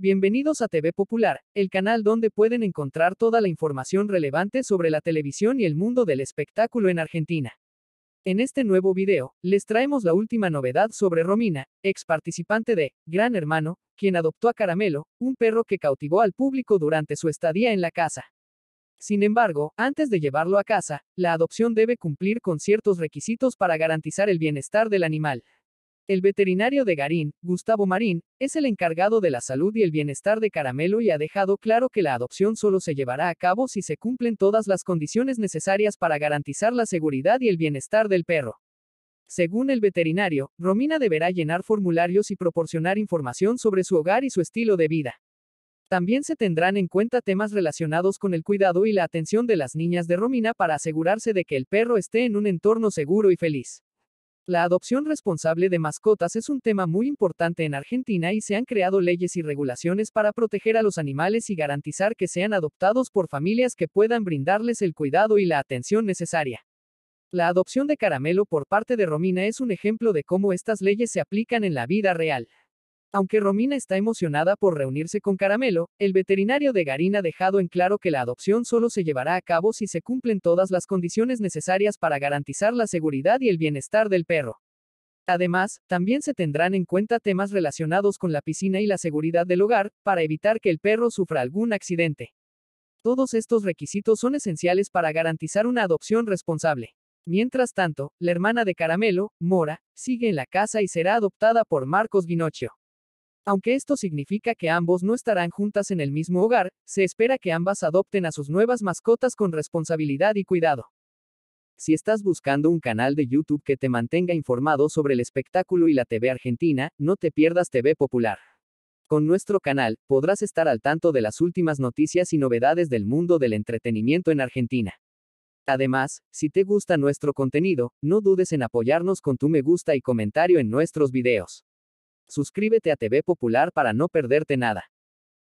Bienvenidos a TV Popular, el canal donde pueden encontrar toda la información relevante sobre la televisión y el mundo del espectáculo en Argentina. En este nuevo video, les traemos la última novedad sobre Romina, ex participante de Gran Hermano, quien adoptó a Caramelo, un perro que cautivó al público durante su estadía en la casa. Sin embargo, antes de llevarlo a casa, la adopción debe cumplir con ciertos requisitos para garantizar el bienestar del animal. El veterinario de Garín, Gustavo Marín, es el encargado de la salud y el bienestar de Caramelo y ha dejado claro que la adopción solo se llevará a cabo si se cumplen todas las condiciones necesarias para garantizar la seguridad y el bienestar del perro. Según el veterinario, Romina deberá llenar formularios y proporcionar información sobre su hogar y su estilo de vida. También se tendrán en cuenta temas relacionados con el cuidado y la atención de las niñas de Romina para asegurarse de que el perro esté en un entorno seguro y feliz. La adopción responsable de mascotas es un tema muy importante en Argentina y se han creado leyes y regulaciones para proteger a los animales y garantizar que sean adoptados por familias que puedan brindarles el cuidado y la atención necesaria. La adopción de Caramelo por parte de Romina es un ejemplo de cómo estas leyes se aplican en la vida real. Aunque Romina está emocionada por reunirse con Caramelo, el veterinario de Garín ha dejado en claro que la adopción solo se llevará a cabo si se cumplen todas las condiciones necesarias para garantizar la seguridad y el bienestar del perro. Además, también se tendrán en cuenta temas relacionados con la piscina y la seguridad del hogar, para evitar que el perro sufra algún accidente. Todos estos requisitos son esenciales para garantizar una adopción responsable. Mientras tanto, la hermana de Caramelo, Mora, sigue en la casa y será adoptada por Marcos Ginocchio. Aunque esto significa que ambos no estarán juntas en el mismo hogar, se espera que ambas adopten a sus nuevas mascotas con responsabilidad y cuidado. Si estás buscando un canal de YouTube que te mantenga informado sobre el espectáculo y la TV argentina, no te pierdas TV Popular. Con nuestro canal, podrás estar al tanto de las últimas noticias y novedades del mundo del entretenimiento en Argentina. Además, si te gusta nuestro contenido, no dudes en apoyarnos con tu me gusta y comentario en nuestros videos. Suscríbete a TV Popular para no perderte nada.